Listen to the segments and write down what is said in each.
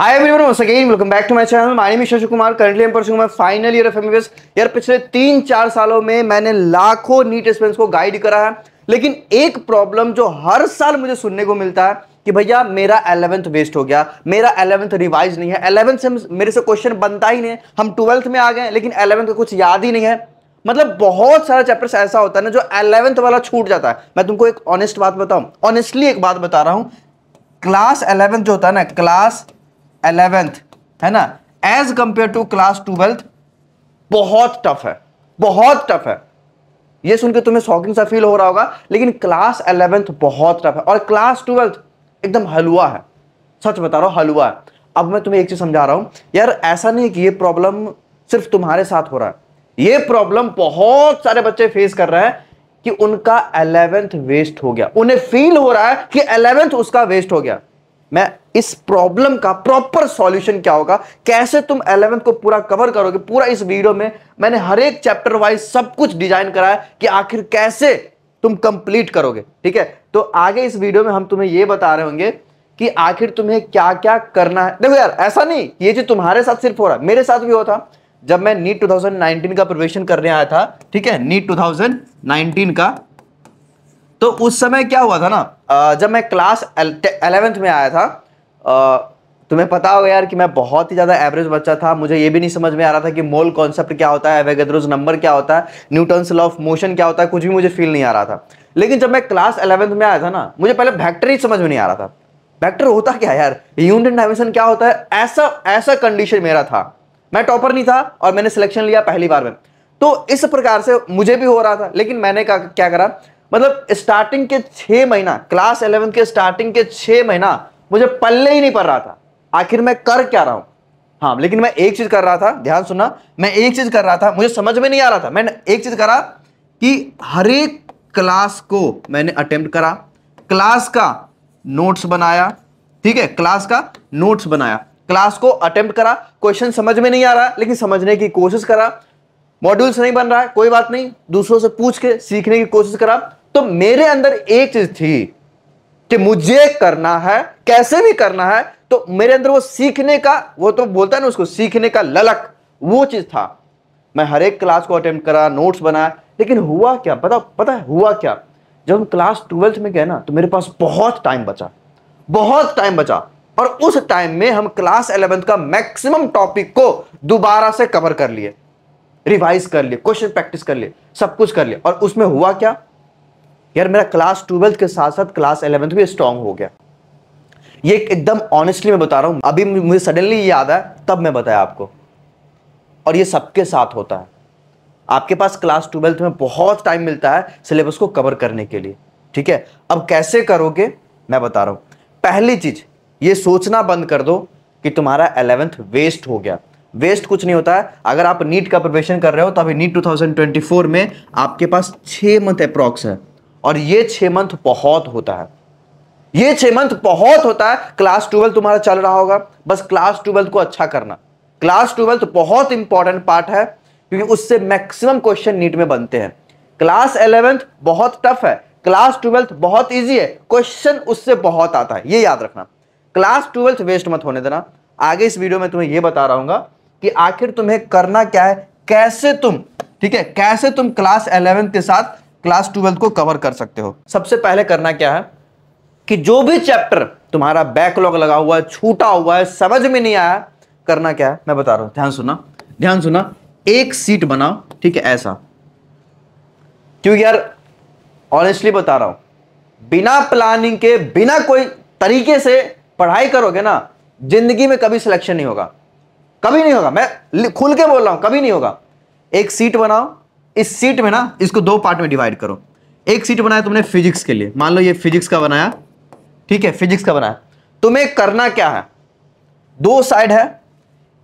hi everyone once again welcome back to my channel my name Shashi Kumar currently am pursue मैं final year of MBBS यार पिछले तीन चार सालों में मैंने लाखों नीट एक्सपेंस को गाइड करा है लेकिन एक प्रॉब्लम जो हर साल मुझे सुनने को मिलता है कि भैया मेरा एलेवंथ वेस्ट हो गया मेरा एलेवंथ रिवाइज नहीं है एलेवंथ से मेरे से क्वेश्चन बनता ही नहीं है हम ट्वेल्थ में आ गए लेकिन एलेवंथ का कुछ याद ही नहीं है मतलब बहुत सारा चैप्टर्स ऐसा होता है ना जो एलेवंथ वाला छूट जाता है मैं तुमको एक ऑनेस्ट बात बताऊँ ऑनेस्टली एक बात बता रहा हूँ क्लास एलेवंथ जो होता है ना क्लास एलेवेंथ है ना as compare to class twelfth बहुत टफ है बहुत टफ है ये सुनकर तुम्हें शॉकिंग सा फील हो रहा होगा लेकिन क्लास एलेवेंथ बहुत टफ है और क्लास ट्वेल्थ एकदम हलवा है सच बता रहा हूं हलवा है अब मैं तुम्हें एक चीज़ समझा रहा हूं यार ऐसा नहीं कि ये प्रॉब्लम सिर्फ तुम्हारे साथ हो रहा है ये प्रॉब्लम बहुत सारे बच्चे फेस कर रहे हैं कि उनका एलेवेंथ वेस्ट हो गया उन्हें फील हो रहा है कि एलेवेंथ उसका वेस्ट हो गया मैं इस प्रॉब्लम का प्रॉपर सॉल्यूशन क्या होगा कैसे तुम एलेवेंथ को पूरा कवर करोगे पूरा इस वीडियो में मैंने हर एक चैप्टर वाइज सब कुछ डिजाइन कराया कि आखिर कैसे तुम कंप्लीट करोगे ठीक है तो आगे इस वीडियो में हम तुम्हें यह बता रहे होंगे कि आखिर तुम्हें क्या क्या करना है देखो यार ऐसा नहीं ये जो तुम्हारे साथ सिर्फ हो रहा है मेरे साथ भी हो था जब मैं नीट 2019 का प्रिपरेशन करने आया था ठीक है नीट 2019 का तो उस समय क्या हुआ था ना जब मैं क्लास एलेवेंथ में आया था तुम्हें पता होगा यार कि मैं बहुत ही ज़्यादा एवरेज बच्चा था मुझे ये भी नहीं समझ में आ रहा था कि मोल कॉन्सेप्ट क्या होता है एवेगद्रोज नंबर क्या होता है न्यूटन्स लॉ ऑफ मोशन क्या होता है कुछ भी मुझे फील नहीं आ रहा था लेकिन जब मैं क्लास अलेवेंथ में आया था ना मुझे पहले वैक्टर ही समझ में नहीं आ रहा था वैक्टर होता क्या यार यूनिट डायमेंशन क्या होता है ऐसा ऐसा कंडीशन मेरा था मैं टॉपर नहीं था और मैंने सिलेक्शन लिया पहली बार में तो इस प्रकार से मुझे भी हो रहा था लेकिन मैंने क्या करा मतलब स्टार्टिंग के छः महीना क्लास इलेवेंथ के स्टार्टिंग के छः महीना मुझे पल्ले ही नहीं पड़ रहा था आखिर मैं कर क्या रहा हूं हाँ लेकिन मैं एक चीज़ कर रहा था ध्यान सुनना मैं एक चीज़ कर रहा था मुझे समझ में नहीं आ रहा था मैंने एक चीज़ करा कि हर एक क्लास को मैंने अटेम्प्ट करा क्लास का नोट्स बनाया ठीक है क्लास का नोट्स बनाया क्लास को अटेम्प्ट करा क्वेश्चन समझ में नहीं आ रहा लेकिन समझने की कोशिश करा मॉड्यूल्स नहीं बन रहा है कोई बात नहीं दूसरों से पूछ के सीखने की कोशिश करा तो मेरे अंदर एक चीज़ थी कि मुझे करना है कैसे भी करना है तो मेरे अंदर वो सीखने का वो तो बोलता है ना उसको सीखने का ललक वो चीज़ था मैं हर एक क्लास को अटेम्प्ट करा नोट्स बनाया लेकिन हुआ क्या पता पता है हुआ क्या जब हम क्लास ट्वेल्थ में गए ना तो मेरे पास बहुत टाइम बचा बहुत टाइम बचा और उस टाइम में हम क्लास एलेवेंथ का मैक्सिमम टॉपिक को दोबारा से कवर कर लिए रिवाइज कर लिए क्वेश्चन प्रैक्टिस कर लिए सब कुछ कर लिए और उसमें हुआ क्या यार मेरा क्लास ट्वेल्थ के साथ साथ क्लास एलेवंथ भी स्ट्रांग हो गया ये एकदम ऑनेस्टली मैं बता रहा हूँ अभी मुझे सडनली याद है तब मैं बताया आपको और ये सबके साथ होता है आपके पास क्लास ट्वेल्थ में बहुत टाइम मिलता है सिलेबस को कवर करने के लिए ठीक है अब कैसे करोगे मैं बता रहा हूँ पहली चीज़ ये सोचना बंद कर दो कि तुम्हारा एलेवेंथ वेस्ट हो गया वेस्ट कुछ नहीं होता है अगर आप नीट का प्रिपरेशन कर रहे हो तो अभी नीट 2024 में आपके पास छः मंथ अप्रॉक्स है और ये छह मंथ बहुत होता है ये छह मंथ बहुत होता है क्लास ट्वेल्थ तुम्हारा चल रहा होगा बस क्लास ट्वेल्थ को अच्छा करना क्लास ट्वेल्थ बहुत इंपॉर्टेंट पार्ट है क्योंकि उससे मैक्सिमम क्वेश्चन नीट में बनते हैं क्लास इलेवेंथ बहुत टफ है क्लास ट्वेल्थ बहुत ईजी है क्वेश्चन उससे बहुत आता है ये याद रखना क्लास ट्वेल्थ वेस्ट मत होने देना आगे इस वीडियो में तुम्हें यह बता रहा हूँ कि आखिर तुम्हें करना क्या है कैसे तुम ठीक है कैसे तुम क्लास इलेवेंथ के साथ क्लास ट्वेल्थ को कवर कर सकते हो सबसे पहले करना क्या है कि जो भी चैप्टर तुम्हारा बैकलॉग लगा हुआ है छूटा हुआ है समझ में नहीं आया करना क्या है मैं बता रहा हूं ध्यान सुना ध्यान सुना एक सीट बनाओ ठीक है ऐसा क्योंकि यार ऑनेस्टली बता रहा हूं बिना प्लानिंग के बिना कोई तरीके से पढ़ाई करोगे ना जिंदगी में कभी सिलेक्शन नहीं होगा कभी नहीं होगा मैं खुल के बोल रहा हूं कभी नहीं होगा एक सीट बनाओ इस सीट में ना इसको दो पार्ट में डिवाइड करो एक सीट बनाया तुमने फिजिक्स के लिए मान लो ये फिजिक्स का बनाया ठीक है फिजिक्स का बनाया तुम्हें करना क्या है दो साइड है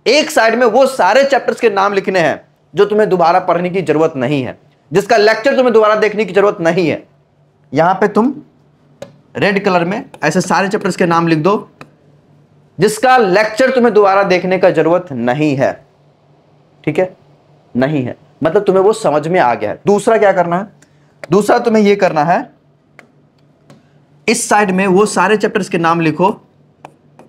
एक साइड में वो सारे चैप्टर्स के नाम लिखने हैं जो तुम्हें दोबारा पढ़ने की जरूरत नहीं है जिसका लेक्चर तुम्हें दोबारा देखने की जरूरत नहीं है यहां पे तुम रेड कलर में ऐसे सारे चैप्टर्स के नाम लिख दो जिसका लेक्चर तुम्हें दोबारा देखने का जरूरत नहीं है ठीक है नहीं है मतलब तुम्हें वो समझ में आ गया है दूसरा क्या करना है दूसरा तुम्हें ये करना है इस साइड में वो सारे चैप्टर्स के नाम लिखो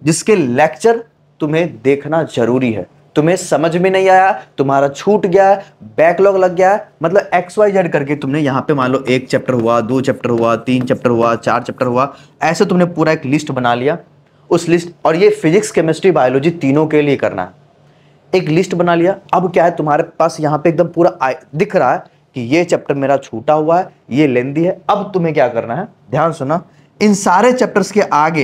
जिसके लेक्चर तुम्हें देखना जरूरी है तुम्हें समझ में नहीं आया तुम्हारा छूट गया बैकलॉग लग गया मतलब एक्स वाई जेड करके तुमने यहां पे मान लो एक चैप्टर हुआ दो चैप्टर हुआ तीन चैप्टर हुआ चार चैप्टर हुआ ऐसे तुमने पूरा एक लिस्ट बना लिया उस लिस्ट और ये फिजिक्स केमिस्ट्री बायोलॉजी तीनों के लिए करना है एक लिस्ट बना लिया अब क्या है तुम्हारे पास यहाँ पे एकदम पूरा दिख रहा है कि ये चैप्टर मेरा छूटा हुआ है ये लेंदी है अब तुम्हें क्या करना है ध्यान सुना इन सारे चैप्टर्स के आगे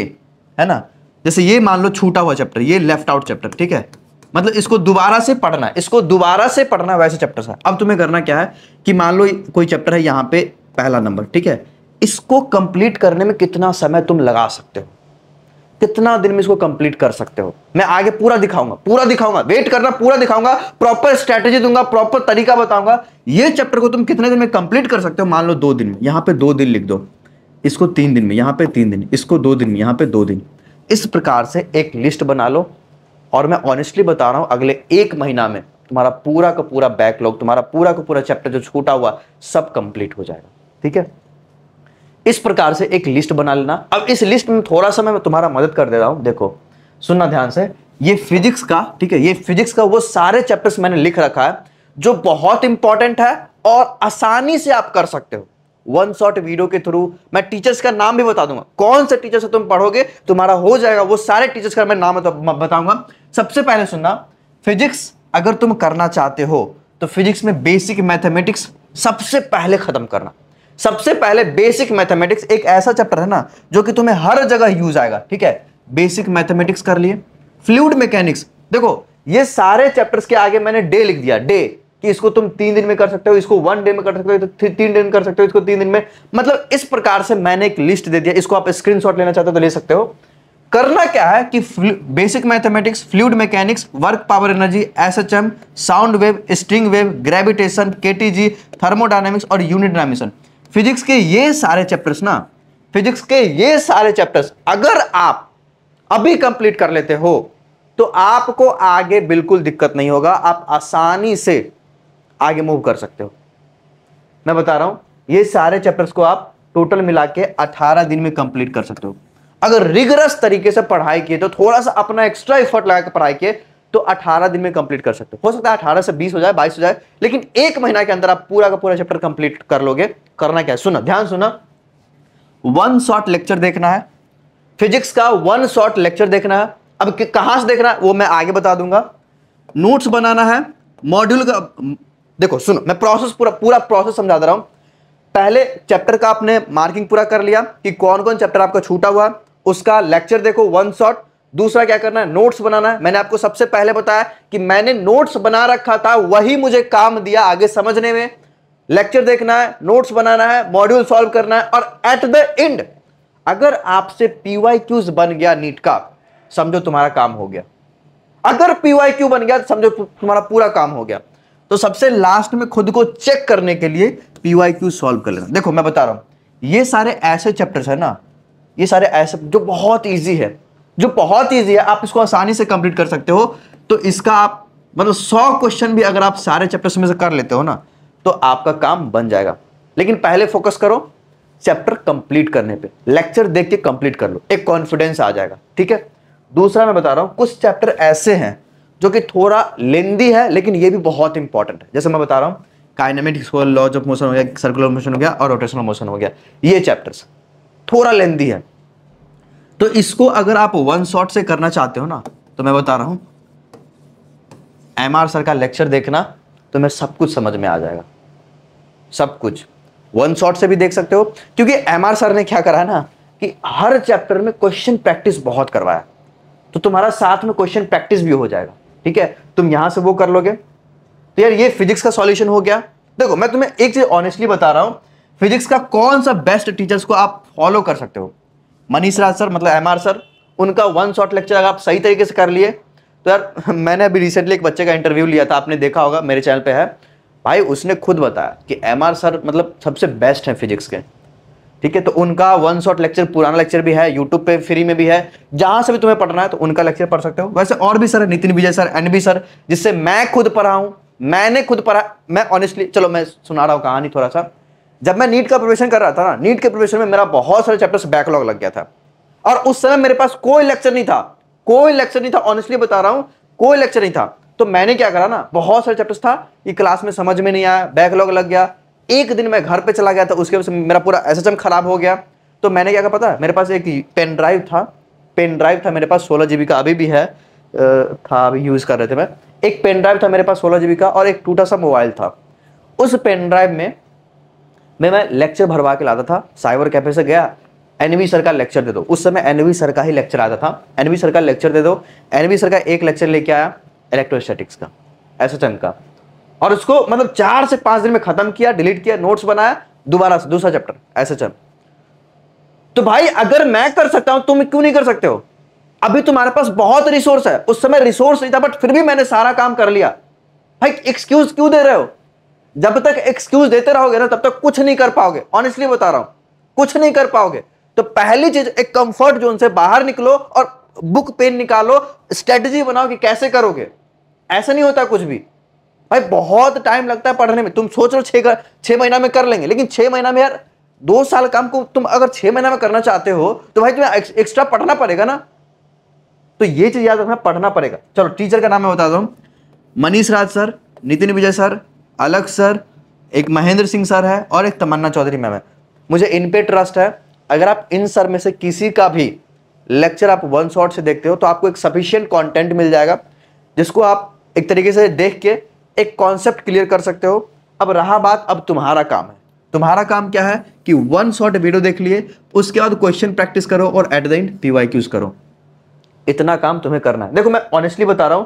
है ना जैसे ये मान लो छूटा हुआ चैप्टर ये लेफ्ट आउट चैप्टर ठीक है मतलब इसको दोबारा से पढ़ना है इसको दोबारा से पढ़ना वैसे चैप्टर है अब तुम्हें करना क्या है कि मान लो कोई चैप्टर है यहाँ पे पहला नंबर ठीक है इसको कंप्लीट करने में कितना समय तुम लगा सकते हो कितना दिन में इसको कंप्लीट कर सकते हो मैं आगे पूरा दिखाऊंगा पूरा दिखाऊंगा वेट करना पूरा दिखाऊंगा प्रॉपर स्ट्रेटेजी दूंगा प्रॉपर तरीका बताऊंगा ये चैप्टर को तुम कितने दिन में कंप्लीट कर सकते हो मान लो दो दिन में यहां पे दो दिन लिख दो इसको तीन दिन में यहां पे तीन दिन इसको दो दिन में यहां पे दो दिन इस प्रकार से एक लिस्ट बना लो और मैं ऑनेस्टली बता रहा हूं अगले एक महीना में तुम्हारा पूरा का पूरा बैकलॉग तुम्हारा पूरा का पूरा चैप्टर जो छूटा हुआ सब कंप्लीट हो जाएगा ठीक है इस प्रकार से एक लिस्ट बना लेना अब इस लिस्ट में थोड़ा सा मैं तुम्हारा मदद कर दे रहा हूं देखो सुनना ध्यान से ये फिजिक्स का ठीक है ये फिजिक्स का वो सारे चैप्टर्स मैंने लिख रखा है जो बहुत इंपॉर्टेंट है और आसानी से आप कर सकते हो वन शॉट वीडियो के थ्रू मैं टीचर्स का नाम भी बता दूंगा कौन से टीचर से तुम पढ़ोगे तुम्हारा हो जाएगा वो सारे टीचर्स का मैं नाम बताऊंगा सबसे पहले सुनना फिजिक्स अगर तुम करना चाहते हो तो फिजिक्स में बेसिक मैथमेटिक्स सबसे पहले खत्म करना सबसे पहले बेसिक मैथमेटिक्स एक ऐसा चैप्टर है ना जो कि तुम्हें हर जगह यूज आएगा ठीक है बेसिक मैथमेटिक्स कर लिए फ्लूड मैकेनिक्स देखो ये सारे चैप्टर्स के आगे मैंने डे लिख दिया डे कि इसको तुम तीन दिन में कर सकते हो इसको वन डे में कर सकते हो तो तीन दिन कर सकते हो इसको तीन दिन में मतलब इस प्रकार से मैंने एक लिस्ट दे दिया इसको आप स्क्रीन लेना चाहते हो तो ले सकते हो करना क्या है कि basic mathematics fluid mechanics work power energy S H M sound wave string wave gravitation KTG T thermodynamics और यूनिट डायमिशन फिजिक्स के ये सारे चैप्टर्स ना फिजिक्स के ये सारे चैप्टर्स अगर आप अभी कंप्लीट कर लेते हो तो आपको आगे बिल्कुल दिक्कत नहीं होगा आप आसानी से आगे मूव कर सकते हो मैं बता रहा हूं ये सारे चैप्टर्स को आप टोटल मिला के अठारह दिन में कंप्लीट कर सकते हो अगर रिगरस तरीके से पढ़ाई किए तो थोड़ा सा अपना एक्स्ट्रा एफर्ट लगा के पढ़ाई किए तो 18 दिन में कंप्लीट कर सकते हो हो सकता है 18 से 20 हो जाए 22 हो जाए लेकिन एक महीना के अंदर आप पूरा का पूरा चैप्टर कंप्लीट कर लोगे करना क्या है सुना ध्यान सुना वन शॉर्ट लेक्चर देखना है फिजिक्स का वन शॉर्ट लेक्चर देखना है अब कहां से देखना है वो मैं आगे बता दूंगा नोट्स बनाना है मॉड्यूल का देखो सुनो मैं प्रोसेस पूरा पूरा प्रोसेस समझा दे रहा हूं पहले चैप्टर का आपने मार्किंग पूरा कर लिया कि कौन कौन चैप्टर आपका छूटा हुआ उसका लेक्चर देखो वन शॉट दूसरा क्या करना है नोट्स बनाना है मैंने आपको सबसे पहले बताया कि मैंने नोट्स बना रखा था वही मुझे काम दिया आगे समझने में लेक्चर देखना है नोट्स बनाना है मॉड्यूल सॉल्व करना है और एट द एंड अगर आपसे पीवाई क्यूज बन गया नीट का समझो तुम्हारा काम हो गया अगर पीवाई क्यू बन गया तो समझो तुम्हारा पूरा काम हो गया तो सबसे लास्ट में खुद को चेक करने के लिए पीवाई क्यू सॉल्व कर लेना देखो मैं बता रहा हूं ये सारे ऐसे चैप्टर्स है ना ये सारे ऐसे जो बहुत ईजी है जो बहुत ईजी है आप इसको आसानी से कंप्लीट कर सकते हो तो इसका आप मतलब सौ क्वेश्चन भी अगर आप सारे चैप्टर्स में से कर लेते हो ना तो आपका काम बन जाएगा लेकिन पहले फोकस करो चैप्टर कंप्लीट करने पे लेक्चर देख के कंप्लीट कर लो एक कॉन्फिडेंस आ जाएगा ठीक है दूसरा मैं बता रहा हूं कुछ चैप्टर ऐसे हैं जो कि थोड़ा लेंदी है लेकिन ये भी बहुत इंपॉर्टेंट है जैसे मैं बता रहा हूं काइनेमेटिक्स हो लॉज ऑफ मोशन हो गया सर्कुलर मोशन हो गया और रोटेशनल मोशन हो गया ये चैप्टर थोड़ा लेंदी है तो इसको अगर आप वन शॉट से करना चाहते हो ना तो मैं बता रहा हूं एम सर का लेक्चर देखना तो मैं सब कुछ समझ में आ जाएगा सब कुछ वन शॉट से भी देख सकते हो क्योंकि एम आर सर ने क्या करा ना कि हर चैप्टर में क्वेश्चन प्रैक्टिस बहुत करवाया तो तुम्हारा साथ में क्वेश्चन प्रैक्टिस भी हो जाएगा ठीक है तुम यहां से वो कर लोगे तो यार ये फिजिक्स का सॉल्यूशन हो गया देखो मैं तुम्हें एक चीज ऑनेस्टली बता रहा हूँ फिजिक्स का कौन सा बेस्ट टीचर्स को आप फॉलो कर सकते हो मनीष राज सर मतलब एम आर सर उनका वन शॉट लेक्चर अगर आप सही तरीके से कर लिए तो यार मैंने अभी रिसेंटली एक बच्चे का इंटरव्यू लिया था आपने देखा होगा मेरे चैनल पर है भाई उसने खुद बताया कि एम आर सर मतलब सबसे बेस्ट हैं फिजिक्स के ठीक है तो उनका वन शॉट लेक्चर पुराना लेक्चर भी है यूट्यूब पे फ्री में भी है जहां से भी तुम्हें पढ़ना है तो उनका लेक्चर पढ़ सकते हो वैसे और भी sir Nitin Vijay sir N B sir जिससे मैं खुद पढ़ा हूँ मैंने खुद पढ़ा मैं ऑनेस्टली चलो मैं सुना रहा हूँ कहानी थोड़ा सा जब मैं नीट का प्रिपरेशन कर रहा था ना नीट के प्रिपरेशन में मेरा बहुत सारे चैप्टर्स बैकलॉग लग गया था और उस समय मेरे पास कोई लेक्चर नहीं था कोई लेक्चर नहीं था ऑनेस्टली बता रहा हूँ कोई लेक्चर नहीं था तो मैंने क्या करा ना बहुत सारे चैप्टर्स था ये क्लास में समझ में नहीं आया बैकलॉग लग गया एक दिन मैं घर पे चला गया था उसके वजह से मेरा पूरा एस खराब हो गया तो मैंने क्या कहा पता मेरे पास एक पेन ड्राइव था पेन ड्राइव था मेरे पास सोलह जी का अभी भी है था अभी यूज़ कर रहे थे मैं एक पेन ड्राइव था मेरे पास सोलह जी का और एक टूटा सा मोबाइल था उस पेन ड्राइव में मैं मैं लेक्चर भरवा के लाता था साइबर कैफे से गया एनवी सर का लेक्चर दे दो उस समय एनवी सर का ही लेक्चर आता था एनवी सर का लेक्चर दे दो एनवी सर का एक लेक्चर लेके आया इलेक्ट्रोस्टैटिक्स का एसोचंग का और उसको मतलब चार से पांच दिन में खत्म किया डिलीट किया नोट्स बनाया दोबारा से दूसरा चैप्टर एसोचम तो भाई अगर मैं कर सकता हूं तुम क्यों नहीं कर सकते हो अभी तुम्हारे पास बहुत रिसोर्स है उस समय रिसोर्स नहीं था बट फिर भी मैंने सारा काम कर लिया भाई एक्सक्यूज क्यों दे रहे हो जब तक एक्सक्यूज देते रहोगे ना तब तक कुछ नहीं कर पाओगे ऑनेस्टली बता रहा हूं कुछ नहीं कर पाओगे तो पहली चीज एक कंफर्ट जोन से बाहर निकलो और बुक पेन निकालो स्ट्रेटजी बनाओ कि कैसे करोगे ऐसा नहीं होता कुछ भी भाई बहुत टाइम लगता है पढ़ने में तुम सोच रहे हो छः महीना में कर लेंगे लेकिन छः महीना में यार दो साल काम को तुम अगर छः महीना में करना चाहते हो तो भाई तुम्हें एक्स्ट्रा पढ़ना पड़ेगा ना तो ये चीज़ याद रखना पढ़ना पड़ेगा चलो टीचर का नाम मैं बता दूँ मनीष राज सर नितिन विजय सर अलग सर एक महेंद्र सिंह सर है और एक तमन्ना चौधरी मैम है मुझे इन पे ट्रस्ट है अगर आप इन सर में से किसी का भी लेक्चर आप वन शॉट से देखते हो तो आपको एक सफिशियंट कंटेंट मिल जाएगा जिसको आप एक तरीके से देख के एक कॉन्सेप्ट क्लियर कर सकते हो अब रहा बात अब तुम्हारा काम है तुम्हारा काम क्या है कि वन शॉट वीडियो देख लिए उसके बाद क्वेश्चन प्रैक्टिस करो और at the end P Y Qs करो इतना काम तुम्हें करना है देखो मैं ऑनेस्टली बता रहा हूं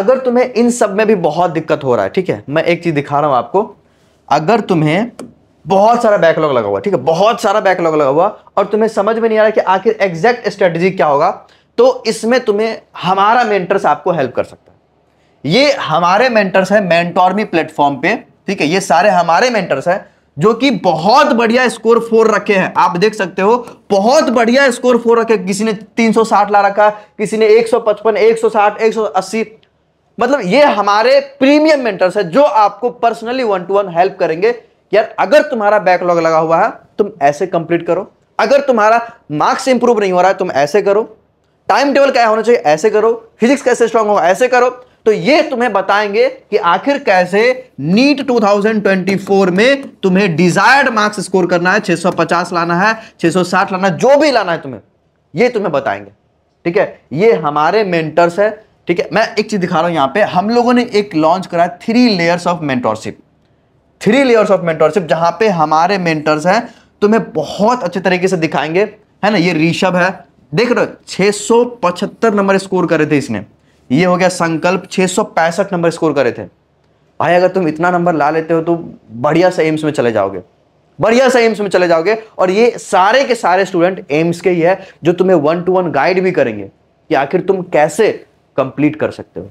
अगर तुम्हें इन सब में भी बहुत दिक्कत हो रहा है ठीक है मैं एक चीज़ दिखा रहा हूं आपको अगर तुम्हें बहुत सारा बैकलॉग लगा हुआ ठीक है बहुत सारा बैकलॉग लगा हुआ और तुम्हें समझ में नहीं आ रहा कि आखिर एग्जैक्ट स्ट्रेटेजी क्या होगा तो इसमें तुम्हें हमारा मेंटर्स आपको हेल्प कर सकता है ये हमारे मेंटर्स हैं मेंटोरमी प्लेटफॉर्म पे ठीक है ये सारे हमारे मेंटर्स हैं जो कि बहुत बढ़िया स्कोर फोर रखे हैं आप देख सकते हो बहुत बढ़िया स्कोर फोर रखे किसी ने 360 ला रखा किसी ने 155 160 180 मतलब ये हमारे प्रीमियम मेंटर्स है जो आपको personally one to one help करेंगे यार अगर तुम्हारा बैकलॉग लगा हुआ है तुम ऐसे कंप्लीट करो अगर तुम्हारा मार्क्स इंप्रूव नहीं हो रहा है तुम ऐसे करो टाइम टेबल क्या होना चाहिए ऐसे करो फिजिक्स कैसे स्ट्रांग हो ऐसे करो तो ये तुम्हें बताएंगे कि आखिर कैसे नीट 2024 में तुम्हें डिजायर्ड मार्क्स स्कोर करना है 650 लाना है 660 लाना है जो भी लाना है तुम्हें ये तुम्हें बताएंगे ठीक है ये हमारे मेंटर्स है ठीक है मैं एक चीज दिखा रहा हूं यहां पे हम लोगों ने एक लॉन्च करा है three layers of mentorship three layers of mentorship जहां पे हमारे मेंटर्स हैं तुम्हें बहुत अच्छे तरीके से दिखाएंगे है ना ये ऋषभ है देख रहे हो नंबर स्कोर करे थे इसने ये हो गया संकल्प छः नंबर स्कोर करे थे भाई अगर तुम इतना नंबर ला लेते हो तो बढ़िया से एम्स में चले जाओगे बढ़िया से एम्स में चले जाओगे और ये सारे के सारे स्टूडेंट एम्स के ही है जो तुम्हें वन टू वन गाइड भी करेंगे कि आखिर तुम कैसे कंप्लीट कर सकते हो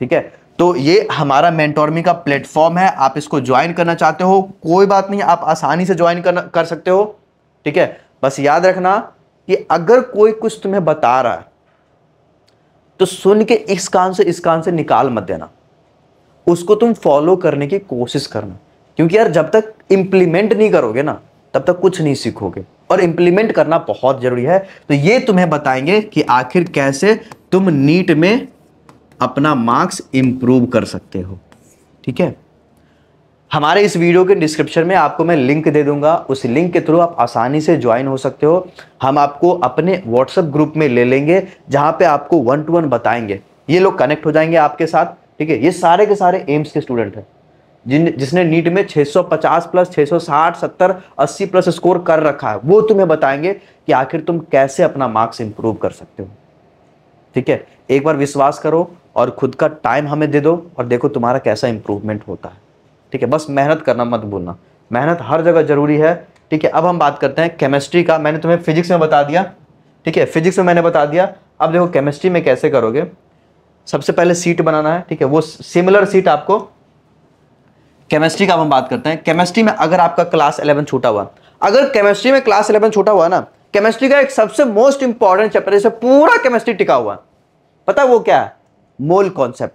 ठीक है तो ये हमारा मेंटोरमी का प्लेटफॉर्म है आप इसको ज्वाइन करना चाहते हो कोई बात नहीं आप आसानी से ज्वाइन कर सकते हो ठीक है बस याद रखना कि अगर कोई कुछ तुम्हें बता रहा है तो सुन के इस कान से इस कान से निकाल मत देना उसको तुम फॉलो करने की कोशिश करना क्योंकि यार जब तक इम्प्लीमेंट नहीं करोगे ना तब तक कुछ नहीं सीखोगे और इम्प्लीमेंट करना बहुत ज़रूरी है तो ये तुम्हें बताएंगे कि आखिर कैसे तुम नीट में अपना मार्क्स इम्प्रूव कर सकते हो ठीक है हमारे इस वीडियो के डिस्क्रिप्शन में आपको मैं लिंक दे दूंगा उस लिंक के थ्रू आप आसानी से ज्वाइन हो सकते हो हम आपको अपने व्हाट्सएप ग्रुप में ले लेंगे जहाँ पे आपको वन टू वन बताएंगे ये लोग कनेक्ट हो जाएंगे आपके साथ ठीक है ये सारे के सारे एम्स के स्टूडेंट हैं जिन जिसने नीट में 650 प्लस 660 70 80 प्लस स्कोर कर रखा है वो तुम्हें बताएंगे कि आखिर तुम कैसे अपना मार्क्स इंप्रूव कर सकते हो ठीक है एक बार विश्वास करो और खुद का टाइम हमें दे दो और देखो तुम्हारा कैसा इंप्रूवमेंट होता है ठीक है बस मेहनत करना मत भूलना मेहनत हर जगह ज़रूरी है ठीक है अब हम बात करते हैं केमिस्ट्री का मैंने तुम्हें फिजिक्स में बता दिया ठीक है फिजिक्स में मैंने बता दिया अब देखो केमिस्ट्री में कैसे करोगे सबसे पहले सीट बनाना है ठीक है वो सिमिलर सीट आपको केमिस्ट्री का हम बात करते हैं केमिस्ट्री में अगर आपका क्लास इलेवन छूटा हुआ अगर केमिस्ट्री में क्लास इलेवन छूटा हुआ ना केमिस्ट्री का एक सबसे मोस्ट इंपॉर्टेंट चैप्टर जैसे पूरा केमिस्ट्री टिका हुआ पता वो क्या है मोल कॉन्सेप्ट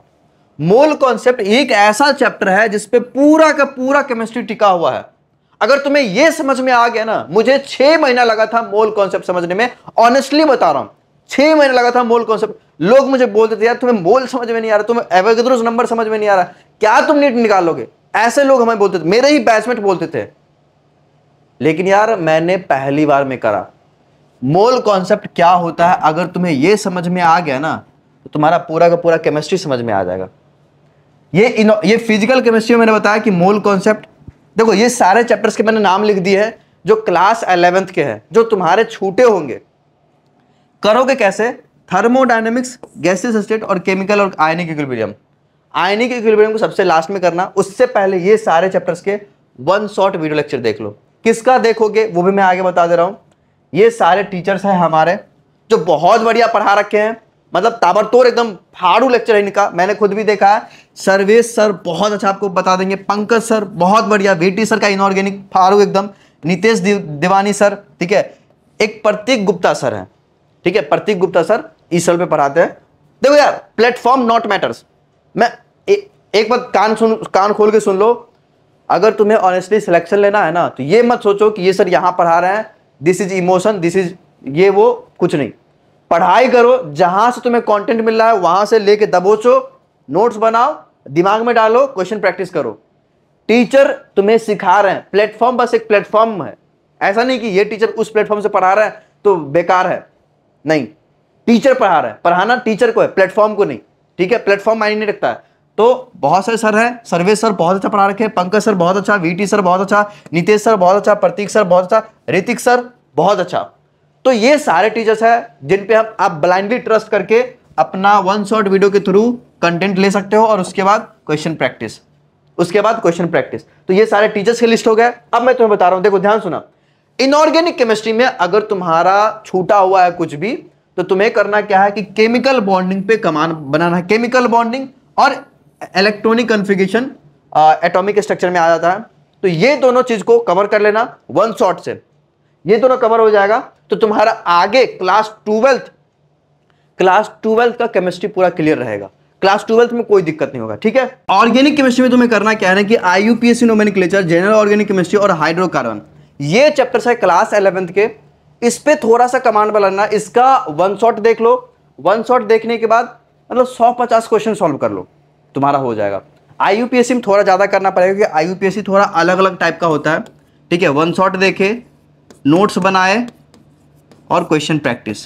मोल कॉन्सेप्ट एक ऐसा चैप्टर है जिसपे पूरा का पूरा केमिस्ट्री टिका हुआ है अगर तुम्हें यह समझ में आ गया ना मुझे छह महीना लगा था मोल कॉन्सेप्ट समझने में ऑनेस्टली बता रहा हूं छह महीने लगा था मोल कॉन्सेप्ट लोग मुझे बोलते थे यार तुम्हें मोल समझ में नहीं आ रहा तुम्हें एवेगद्रोज नंबर समझ में नहीं आ रहा क्या तुम नीट निकालोगे ऐसे लोग हमें बोलते थे मेरे ही बैचमेट बोलते थे लेकिन यार मैंने पहली बार में करा मोल कॉन्सेप्ट क्या होता है अगर तुम्हें यह समझ में आ गया ना तो तुम्हारा पूरा का पूरा केमिस्ट्री समझ में आ जाएगा ये ये फिजिकल केमिस्ट्री में मैंने बताया कि मोल कॉन्सेप्ट देखो ये सारे चैप्टर्स के मैंने नाम लिख दिए हैं जो क्लास अलेवेंथ के हैं जो तुम्हारे छूटे होंगे करोगे कैसे थर्मोडाइनमिक्स गैसेस स्टेट और केमिकल और आयनिक इक्विलिब्रियम आयनिक इक्विलिब्रियम को सबसे लास्ट में करना उससे पहले ये सारे चैप्टर्स के वन शॉर्ट वीडियो लेक्चर देख लो किसका देखोगे वो भी मैं आगे बता दे रहा हूँ ये सारे टीचर्स हैं हमारे जो बहुत बढ़िया पढ़ा रखे हैं मतलब ताबड़तोड़ एकदम फाड़ू लेक्चर है इनका मैंने खुद भी देखा है सर्वेश सर बहुत अच्छा आपको बता देंगे पंकज सर बहुत बढ़िया वीटी सर का इनऑर्गेनिक फाड़ू एकदम नितेश दिवानी सर ठीक है एक प्रतीक गुप्ता सर है ठीक है प्रतीक गुप्ता सर सर पे पढ़ाते हैं देखो यार प्लेटफॉर्म नॉट मैटर्स मैं ए, एक बार कान सुन कान खोल के सुन लो अगर तुम्हें ऑनेस्टली सिलेक्शन लेना है ना तो ये मत सोचो कि ये सर यहाँ पढ़ा रहे हैं this is emotion this is ये वो कुछ नहीं पढ़ाई करो जहां से तुम्हें कंटेंट मिल रहा है वहां से लेके दबोचो नोट्स बनाओ दिमाग में डालो क्वेश्चन प्रैक्टिस करो टीचर तुम्हें सिखा रहे हैं प्लेटफॉर्म बस एक प्लेटफॉर्म है ऐसा नहीं कि ये टीचर उस प्लेटफॉर्म से पढ़ा रहा है तो बेकार है नहीं टीचर पढ़ा रहा है पढ़ाना टीचर को है प्लेटफॉर्म को नहीं ठीक है प्लेटफॉर्म मायने नहीं रखता है तो बहुत सारे सर हैं सर्वे सर बहुत अच्छा पढ़ा रखे हैं पंकज सर बहुत अच्छा वीटी सर बहुत अच्छा नितेश सर बहुत अच्छा प्रतीक सर बहुत अच्छा ऋतिक सर बहुत अच्छा तो ये सारे टीचर्स हैं जिन पे हम आप ब्लाइंडली ट्रस्ट करके अपना वन शॉट वीडियो के थ्रू कंटेंट ले सकते हो और उसके बाद क्वेश्चन प्रैक्टिस उसके बाद क्वेश्चन प्रैक्टिस तो ये सारे टीचर्स की लिस्ट हो गए अब मैं तुम्हें बता रहा हूं देखो ध्यान सुना इनऑर्गेनिक केमिस्ट्री में अगर तुम्हारा छूटा हुआ है कुछ भी तो तुम्हें करना क्या है कि केमिकल बॉन्डिंग पे कमान बनाना है केमिकल बॉन्डिंग और इलेक्ट्रॉनिक कन्फिगेशन एटॉमिक स्ट्रक्चर में आ जाता है तो ये दोनों चीज को कवर कर लेना वन शॉट से ये दोनों कवर हो जाएगा तो तुम्हारा आगे क्लास ट्वेल्थ क्लास ट्वेल्थ का केमिस्ट्री पूरा क्लियर रहेगा क्लास ट्वेल्थ में कोई दिक्कत नहीं होगा ठीक है ऑर्गेनिक केमिस्ट्री में तुम्हें करना क्या है कि I U P general organic chemistry और हाइड्रोकार्बन ये चैप्टर है क्लास एलेवेंथ के इस पर थोड़ा सा कमांड बनाना इसका वन शॉट देख लो वन शॉट देखने के बाद मतलब सौ पचास क्वेश्चन सॉल्व कर लो तुम्हारा हो जाएगा आई में थोड़ा ज़्यादा करना पड़ेगा क्योंकि आई थोड़ा अलग अलग टाइप का होता है ठीक है वन शॉट देखे नोट्स बनाए और क्वेश्चन प्रैक्टिस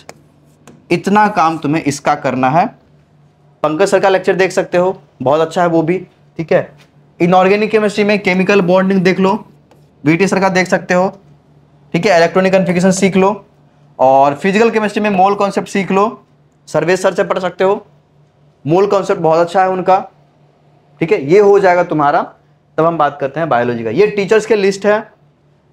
इतना काम तुम्हें इसका करना है पंकज सर का लेक्चर देख सकते हो बहुत अच्छा है वो भी ठीक है इनऑर्गेनिक केमिस्ट्री में केमिकल बॉन्डिंग देख लो बी सर का देख सकते हो ठीक है इलेक्ट्रॉनिक कन्फिगेशन सीख लो और फिजिकल केमिस्ट्री में मोल कॉन्सेप्ट सीख लो सर्वे सर से पढ़ सकते हो मोल कॉन्सेप्ट बहुत अच्छा है उनका ठीक है ये हो जाएगा तुम्हारा तब हम बात करते हैं बायोलॉजी का ये टीचर्स के लिस्ट है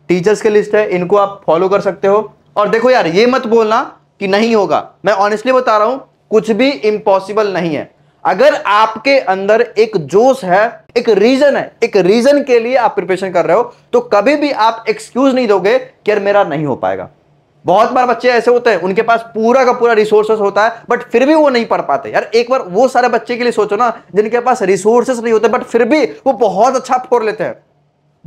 टीचर्स के लिस्ट है इनको आप फॉलो कर सकते हो और देखो यार ये मत बोलना कि नहीं होगा मैं ऑनेस्टली बता रहा हूं कुछ भी इम्पॉसिबल नहीं है अगर आपके अंदर एक जोश है एक रीजन है एक रीजन के लिए आप प्रिपरेशन कर रहे हो तो कभी भी आप एक्सक्यूज नहीं दोगे कि यार मेरा नहीं हो पाएगा बहुत बार बच्चे ऐसे होते हैं उनके पास पूरा का पूरा रिसोर्सेस होता है बट फिर भी वो नहीं पढ़ पाते यार एक बार वो सारे बच्चे के लिए सोचो ना जिनके पास रिसोर्सेस नहीं होते बट फिर भी वो बहुत अच्छा फोड़ लेते हैं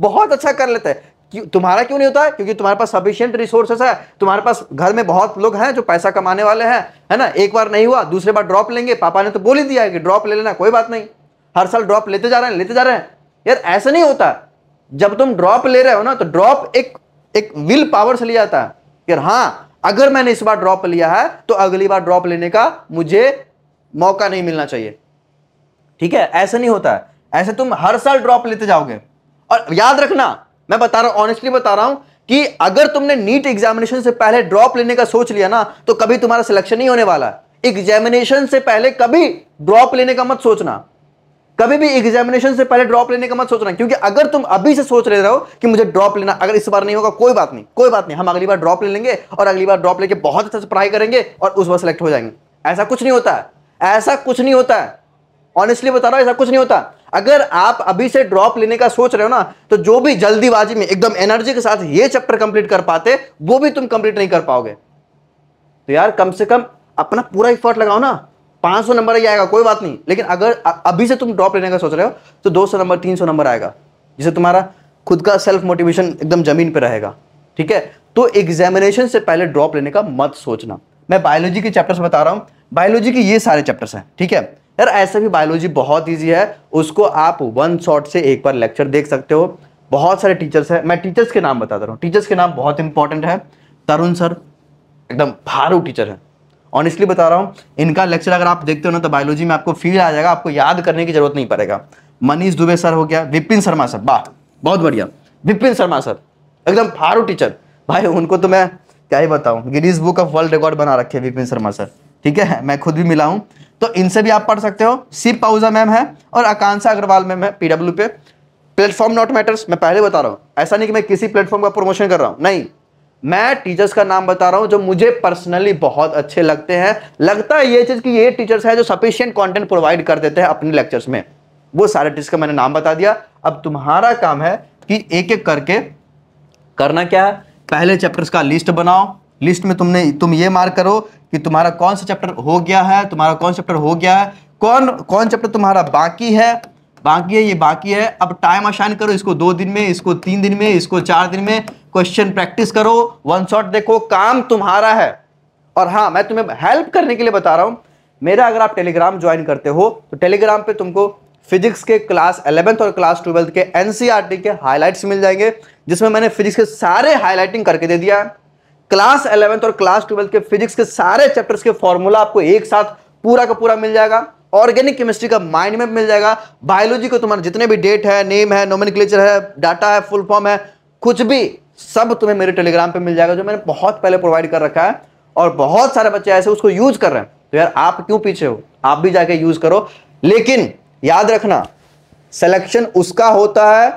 बहुत अच्छा कर लेते हैं तुम्हारा क्यों नहीं होता है क्योंकि तुम्हारे पास सफिशियंट रिसोर्सेस है तुम्हारे पास घर में बहुत लोग हैं जो पैसा कमाने वाले हैं है ना एक बार नहीं हुआ दूसरे बार ड्रॉप लेंगे पापा ने तो बोल ही दिया है कि ड्रॉप ले लेना कोई बात नहीं हर साल ड्रॉप लेते जा रहे हैं लेते जा रहे हैं यार ऐसा नहीं होता जब तुम ड्रॉप ले रहे हो ना तो ड्रॉप एक एक विल पावर से लिया जाता है यार हाँ अगर मैंने इस बार ड्रॉप लिया है तो अगली बार ड्रॉप लेने का मुझे मौका नहीं मिलना चाहिए ठीक है ऐसा नहीं होता ऐसे तुम हर साल ड्रॉप लेते जाओगे और याद रखना मैं बता रहा हूं ऑनेस्टली बता रहा हूं कि अगर तुमने नीट एग्जामिनेशन से पहले ड्रॉप लेने का सोच लिया ना तो कभी तुम्हारा सिलेक्शन नहीं होने वाला एग्जामिनेशन से पहले कभी ड्रॉप लेने का मत सोचना कभी भी एग्जामिनेशन से पहले ड्रॉप लेने का मत सोचना क्योंकि अगर तुम अभी से सोच रहे हो कि मुझे ड्रॉप लेना अगर इस बार नहीं होगा कोई बात नहीं कोई बात नहीं हम अगली बार ड्रॉप ले लेंगे और अगली बार ड्रॉप लेके बहुत अच्छे से पढ़ाई करेंगे और उस बार सेलेक्ट हो जाएंगे ऐसा कुछ नहीं होता है ऐसा कुछ नहीं होता है ऑनेस्टली बता रहा हूं ऐसा कुछ नहीं होता अगर आप अभी से ड्रॉप लेने का सोच रहे हो ना तो जो भी जल्दीबाजी में एकदम एनर्जी के साथ ये चैप्टर कंप्लीट कर पाते वो भी तुम कंप्लीट नहीं कर पाओगे तो यार कम से कम अपना पूरा इफर्ट लगाओ ना 500 सौ नंबर ही आएगा कोई बात नहीं लेकिन अगर अभी से तुम ड्रॉप लेने का सोच रहे हो तो दो सौ नंबर तीन सौ नंबर आएगा जिसे तुम्हारा खुद का सेल्फ मोटिवेशन एकदम जमीन पर रहेगा ठीक है तो एग्जामिनेशन से पहले ड्रॉप लेने का मत सोचना मैं बायोलॉजी के चैप्टर्स बता रहा हूँ बायोलॉजी के ये सारे चैप्टर्स हैं ठीक है यार ऐसे भी बायोलॉजी बहुत ईजी है उसको आप वन शॉट से एक बार लेक्चर देख सकते हो बहुत सारे टीचर्स हैं मैं टीचर्स के नाम बता रहा हूँ टीचर्स के नाम बहुत इंपॉर्टेंट है तरुण सर एकदम भारू टीचर है ऑनेस्टली बता रहा हूँ इनका लेक्चर अगर आप देखते हो ना तो बायोलॉजी में आपको फील आ जाएगा आपको याद करने की जरूरत नहीं पड़ेगा मनीष दुबे सर हो गया विपिन शर्मा सर वाह बहुत बढ़िया विपिन शर्मा सर एकदम फारू टीचर भाई उनको तो मैं क्या ही बताऊँ Guinness book of world record बना रखे विपिन शर्मा सर ठीक है मैं खुद भी मिला हूँ तो इनसे भी आप पढ़ सकते हो शिव पाउजा मैम है और आकांक्षा अग्रवाल मैम है पीडब्ल्यू पे प्लेटफॉर्म नॉट मैटर्स मैं पहले बता रहा हूँ ऐसा नहीं कि मैं किसी प्लेटफॉर्म का प्रमोशन कर रहा हूँ नहीं मैं टीचर्स का नाम बता रहा हूँ जो मुझे पर्सनली बहुत अच्छे लगते हैं लगता है ये चीज़ कि ये टीचर्स हैं जो सफिशियंट कंटेंट प्रोवाइड कर देते हैं अपने लेक्चर्स में वो सारे टीचर्स का मैंने नाम बता दिया अब तुम्हारा काम है कि एक एक करके करना क्या है पहले चैप्टर्स का लिस्ट बनाओ लिस्ट में तुमने तुम ये मार्क करो कि तुम्हारा कौन सा चैप्टर हो गया है तुम्हारा कौन चैप्टर हो गया है कौन कौन चैप्टर तुम्हारा बाकी है बाकी है ये बाकी है अब टाइम असाइन करो इसको दो दिन में इसको तीन दिन में इसको चार दिन में क्वेश्चन प्रैक्टिस करो वन शॉट देखो काम तुम्हारा है और हाँ मैं तुम्हें हेल्प करने के लिए बता रहा हूँ मेरा अगर आप टेलीग्राम ज्वाइन करते हो तो टेलीग्राम पे तुमको फिजिक्स के क्लास एलेवेंथ और क्लास ट्वेल्थ के एनसीआरटी e के हाईलाइट्स मिल जाएंगे जिसमें मैंने फिजिक्स के सारे हाईलाइटिंग करके दे दिया है क्लास इलेवेंथ और क्लास ट्वेल्थ के फिजिक्स के सारे चैप्टर्स के फॉर्मूला आपको एक साथ पूरा का पूरा मिल जाएगा ऑर्गेनिक केमिस्ट्री का माइंड मैप मिल जाएगा बायोलॉजी को तुम्हारे जितने भी डेट है नेम है नोमिन है डाटा है फुल फॉर्म है कुछ भी सब तुम्हें मेरे टेलीग्राम पे मिल जाएगा जो मैंने बहुत पहले प्रोवाइड कर रखा है और बहुत सारे बच्चे ऐसे उसको यूज कर रहे हैं तो यार आप क्यों पीछे हो आप भी जाके यूज करो लेकिन याद रखना सिलेक्शन उसका होता है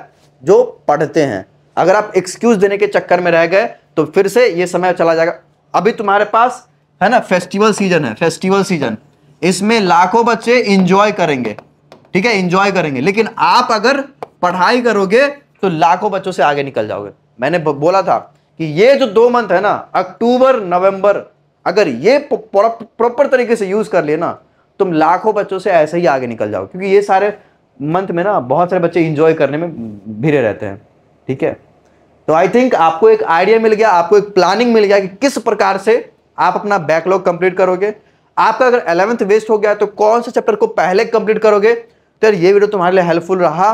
जो पढ़ते हैं अगर आप एक्सक्यूज देने के चक्कर में रह गए तो फिर से ये समय चला जाएगा अभी तुम्हारे पास है ना फेस्टिवल सीजन है फेस्टिवल सीजन इसमें लाखों बच्चे इंजॉय करेंगे ठीक है इंजॉय करेंगे लेकिन आप अगर पढ़ाई करोगे तो लाखों बच्चों से आगे निकल जाओगे मैंने बोला था कि ये जो दो मंथ है ना अक्टूबर नवंबर अगर ये प्रॉपर तरीके से यूज कर लिए ना तुम लाखों बच्चों से ऐसे ही आगे निकल जाओ क्योंकि ये सारे मंथ में ना बहुत सारे बच्चे इंजॉय करने में भिड़े रहते हैं ठीक है तो आई थिंक आपको एक आइडिया मिल गया आपको एक प्लानिंग मिल गया कि किस प्रकार से आप अपना बैकलॉग कंप्लीट करोगे आपका अगर अलेवंथ वेस्ट हो गया तो कौन से चैप्टर को पहले कंप्लीट करोगे तो यार ये वीडियो तुम्हारे लिए हेल्पफुल रहा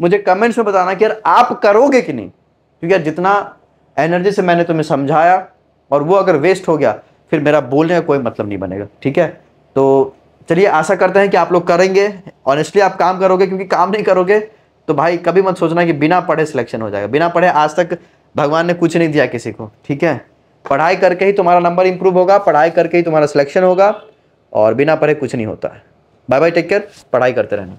मुझे कमेंट्स में बताना कि यार आप करोगे कि नहीं क्योंकि यार जितना एनर्जी से मैंने तुम्हें समझाया और वो अगर वेस्ट हो गया फिर मेरा बोलने का कोई मतलब नहीं बनेगा ठीक है तो चलिए आशा करते हैं कि आप लोग करेंगे ऑनेस्टली आप काम करोगे क्योंकि काम नहीं करोगे तो भाई कभी मत सोचना कि बिना पढ़े सिलेक्शन हो जाएगा बिना पढ़े आज तक भगवान ने कुछ नहीं दिया किसी को ठीक है पढ़ाई करके ही तुम्हारा नंबर इंप्रूव होगा पढ़ाई करके ही तुम्हारा सिलेक्शन होगा और बिना पढ़े कुछ नहीं होता है बाय बाय टेक केयर पढ़ाई करते रहना